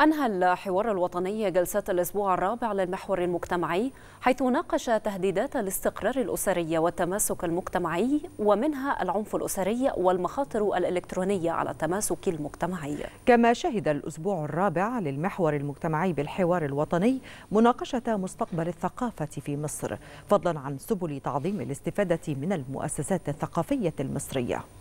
أنهى الحوار الوطني جلسات الأسبوع الرابع للمحور المجتمعي حيث ناقش تهديدات الاستقرار الأسري والتماسك المجتمعي ومنها العنف الأسري والمخاطر الإلكترونية على التماسك المجتمعي كما شهد الأسبوع الرابع للمحور المجتمعي بالحوار الوطني مناقشة مستقبل الثقافة في مصر فضلا عن سبل تعظيم الاستفادة من المؤسسات الثقافية المصرية